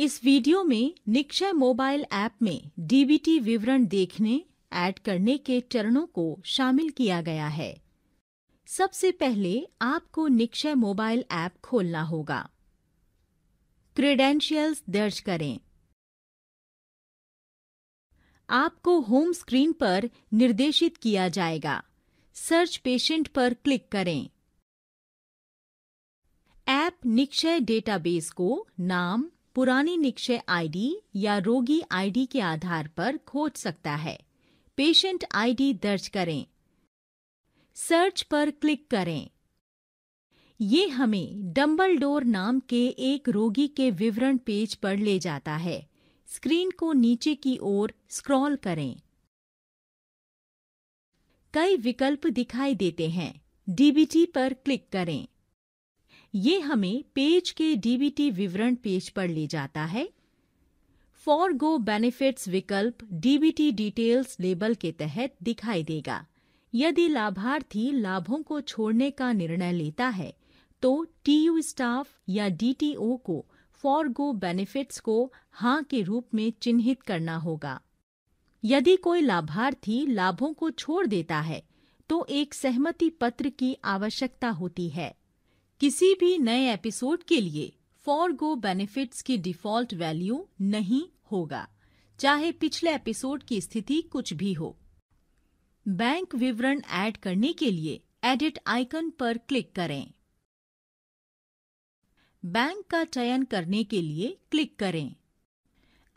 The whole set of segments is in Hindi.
इस वीडियो में निक्षय मोबाइल ऐप में डीबीटी विवरण देखने ऐड करने के चरणों को शामिल किया गया है सबसे पहले आपको निक्षय मोबाइल ऐप खोलना होगा क्रेडेंशियल्स दर्ज करें आपको होम स्क्रीन पर निर्देशित किया जाएगा सर्च पेशेंट पर क्लिक करें ऐप निक्षय डेटाबेस को नाम पुरानी निक्षय आईडी या रोगी आईडी के आधार पर खोज सकता है पेशेंट आईडी दर्ज करें सर्च पर क्लिक करें ये हमें डम्बल डोर नाम के एक रोगी के विवरण पेज पर ले जाता है स्क्रीन को नीचे की ओर स्क्रॉल करें कई विकल्प दिखाई देते हैं डीबीटी पर क्लिक करें ये हमें पेज के डीबीटी विवरण पेज पर ले जाता है फॉर गो बेनिफिट्स विकल्प डीबीटी डिटेल्स लेबल के तहत दिखाई देगा यदि लाभार्थी लाभों को छोड़ने का निर्णय लेता है तो टीयू स्टाफ या डीटीओ को फॉर गो बेनिफिट्स को हाँ के रूप में चिन्हित करना होगा यदि कोई लाभार्थी लाभों को छोड़ देता है तो एक सहमति पत्र की आवश्यकता होती है किसी भी नए एपिसोड के लिए फॉर गो बेनिफिट्स की डिफॉल्ट वैल्यू नहीं होगा चाहे पिछले एपिसोड की स्थिति कुछ भी हो बैंक विवरण ऐड करने के लिए एडिट आइकन पर क्लिक करें बैंक का चयन करने के लिए क्लिक करें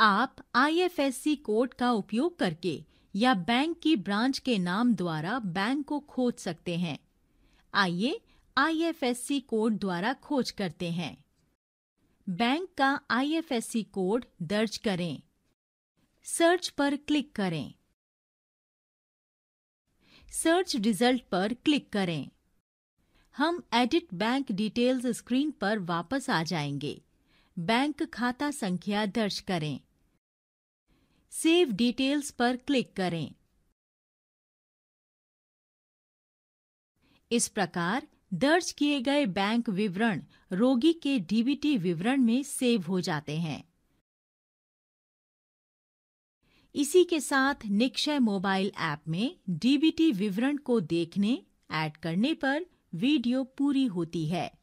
आप आईएफएससी कोड का उपयोग करके या बैंक की ब्रांच के नाम द्वारा बैंक को खोज सकते हैं आइए आई कोड द्वारा खोज करते हैं बैंक का आई कोड दर्ज करें सर्च पर क्लिक करें सर्च रिजल्ट पर क्लिक करें हम एडिट बैंक डिटेल्स स्क्रीन पर वापस आ जाएंगे बैंक खाता संख्या दर्ज करें सेव डिटेल्स पर क्लिक करें इस प्रकार दर्ज किए गए बैंक विवरण रोगी के डीबीटी विवरण में सेव हो जाते हैं इसी के साथ निक्षय मोबाइल ऐप में डीबीटी विवरण को देखने ऐड करने पर वीडियो पूरी होती है